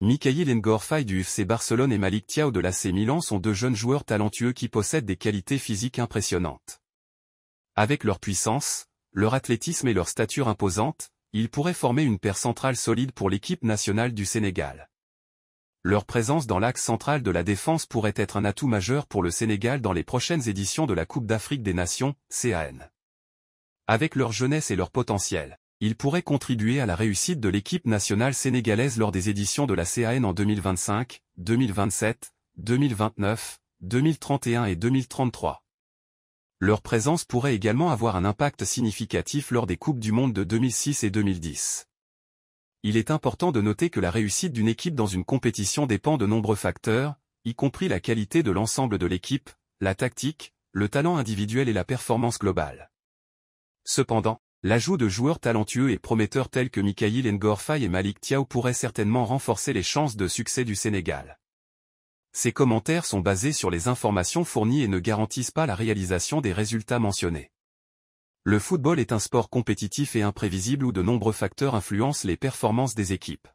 Mikhail Ngorfay du FC Barcelone et Malik Thiao de l'AC Milan sont deux jeunes joueurs talentueux qui possèdent des qualités physiques impressionnantes. Avec leur puissance, leur athlétisme et leur stature imposante, ils pourraient former une paire centrale solide pour l'équipe nationale du Sénégal. Leur présence dans l'axe central de la défense pourrait être un atout majeur pour le Sénégal dans les prochaines éditions de la Coupe d'Afrique des Nations, CAN. Avec leur jeunesse et leur potentiel, il pourrait contribuer à la réussite de l'équipe nationale sénégalaise lors des éditions de la CAN en 2025, 2027, 2029, 2031 et 2033. Leur présence pourrait également avoir un impact significatif lors des Coupes du Monde de 2006 et 2010. Il est important de noter que la réussite d'une équipe dans une compétition dépend de nombreux facteurs, y compris la qualité de l'ensemble de l'équipe, la tactique, le talent individuel et la performance globale. Cependant, L'ajout de joueurs talentueux et prometteurs tels que Mikhail Ngorfay et Malik Tiao pourrait certainement renforcer les chances de succès du Sénégal. Ces commentaires sont basés sur les informations fournies et ne garantissent pas la réalisation des résultats mentionnés. Le football est un sport compétitif et imprévisible où de nombreux facteurs influencent les performances des équipes.